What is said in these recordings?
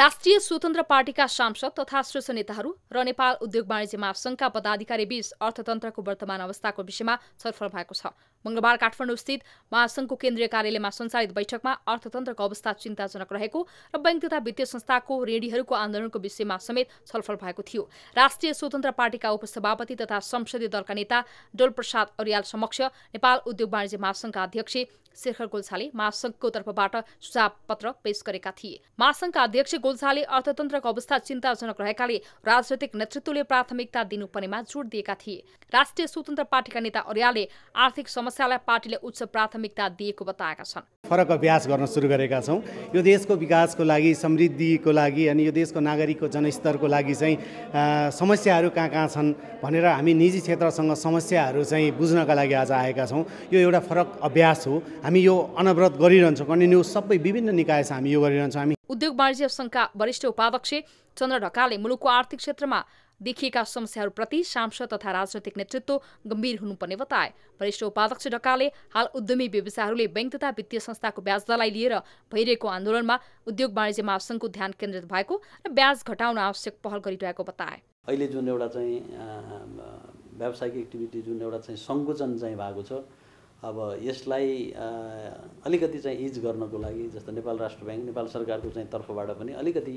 राष्ट्रिय स्वतन्त्र पार्टीका सांसद तथा शीर्ष नेताहरू र नेपाल उद्योग वाणिज्य पदाधिकारी बीच अर्थतन्त्रको वर्तमान अवस्थाको विषयमा छलफल भएको छ मङ्गलबार काठमाडौँ स्थित महासङ्घको केन्द्रीय कार्यालयमा सञ्चालित बैठकमा अर्थतन्त्रको अवस्था चिन्ताजनक रहेको र बैंक तथा वित्तीय संस्थाको ऋणीहरूको आन्दोलनको विषयमा समेत छलफल भएको थियो राष्ट्रिय स्वतन्त्र पार्टीका उपसभापति तथा संसदीय दलका नेता डोलप्रसाद अरियाल समक्ष नेपाल उद्योग वाणिज्य महासङ्घका अध्यक्ष शेखर गोल्छाले महासङ्घको तर्फबाट सुझाव पत्र पेश गरेका थिए महासङ्घका अध्यक्ष ओझाले अर्थतन्त्रको अवस्था चिन्ताजनक रहेकाले राजनैतिक नेतृत्वले प्राथमिकता दिनुपर्नेमा जोड दिएका थिए राष्ट्रिय स्वतन्त्र पार्टीका नेता अर्यालले आर्थिक समस्यालाई पार्टीले उच्च प्राथमिकता दिएको बताएका छन् फरक अभ्यास गर्न सुरु गरेका छौँ यो देशको विकासको लागि समृद्धिको लागि अनि यो देशको नागरिकको जनस्तरको लागि चाहिँ समस्याहरू कहाँ कहाँ छन् भनेर हामी निजी क्षेत्रसँग समस्याहरू चाहिँ बुझ्नका लागि आज आएका छौँ यो एउटा फरक अभ्यास हो हामी यो अनवरत गरिरहन्छौँ कन्टिन्यू सबै विभिन्न निकायसँग हामी यो गरिरहन्छौँ हामी उद्योग वाणिज्य सङ्घका वरिष्ठ उपाध्यक्ष चन्द्र ढकालले मुलुकको आर्थिक क्षेत्रमा देखिएका समस्याहरूप्रति सांसद तथा राजनैतिक नेतृत्व गम्भीर हुनुपर्ने बताए वरिष्ठ उपाध्यक्ष ढकालले हाल उद्यमी व्यवसायहरूले बैङ्क तथा वित्तीय संस्थाको ब्याजदरलाई लिएर भइरहेको आन्दोलनमा उद्योग वाणिज्य महासङ्घको ध्यान केन्द्रित भएको र ब्याज घटाउन आवश्यक पहल गरिरहेको बताए अहिले जुन एउटा चाहिँ व्यावसायिक एक्टिभिटी जुन एउटा चाहिँ सङ्कुचन चाहिँ भएको छ अब यसलाई अलिकति चाहिँ इज गर्नको लागि जस्तो नेपाल राष्ट्र ब्याङ्क नेपाल सरकारको चाहिँ तर्फबाट पनि अलिकति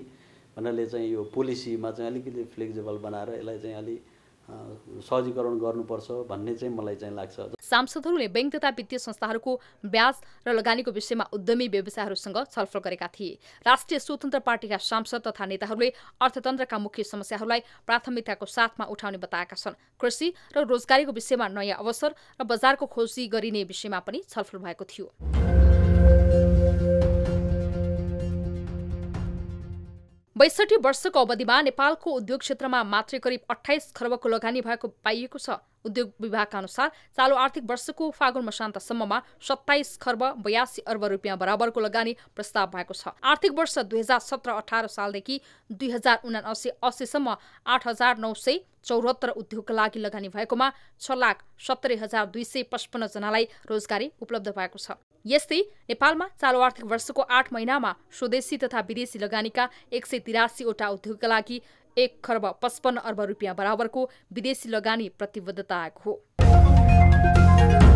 भन्नाले चाहिँ यो पोलिसीमा चाहिँ अलिकति फ्लेक्सिबल बनाएर यसलाई चाहिँ अलिक सहजीकरण गर्नुपर्छ भन्ने चाहिँ मलाई चाहिँ लाग्छ सांसदहरूले बैङ्क तथा वित्तीय संस्थाहरूको ब्याज र लगानीको विषयमा उद्यमी व्यवसायहरूसँग छलफल गरेका थिए राष्ट्रिय स्वतन्त्र पार्टीका सांसद तथा नेताहरूले अर्थतन्त्रका मुख्य समस्याहरूलाई प्राथमिकताको साथमा उठाउने बताएका छन् कृषि र रोजगारीको विषयमा नयाँ अवसर र बजारको खोजी गरिने विषयमा पनि छलफल भएको थियो बैसठी वर्षको अवधिमा नेपालको उद्योग क्षेत्रमा मात्रै करिब अठाइस खर्बको लगानी भएको पाइएको छ उद्योग विभागका अनुसार चालु आर्थिक वर्षको फागुन मसान्तसम्ममा सत्ताइस खर्ब बयासी अर्ब रुपियाँ बराबरको लगानी प्रस्ताव भएको छ आर्थिक वर्ष दुई हजार सत्र अठार सालदेखि दुई हजार उनासी अस्सीसम्म आठ हजार नौ सय चौहत्तर उद्योगका लागि लगानी भएकोमा छ लाख सत्तरी हजार दुई सय पचपन्नजनालाई रोजगारी उपलब्ध भएको छ यस्तै नेपालमा चालु आर्थिक वर्षको आठ महिनामा स्वदेशी तथा विदेशी लगानीका एक सय तिरासीवटा उद्योगका लागि एक खर्ब पचपन्न अर्ब रुपियाँ बराबरको विदेशी लगानी प्रतिबद्धता आएको हो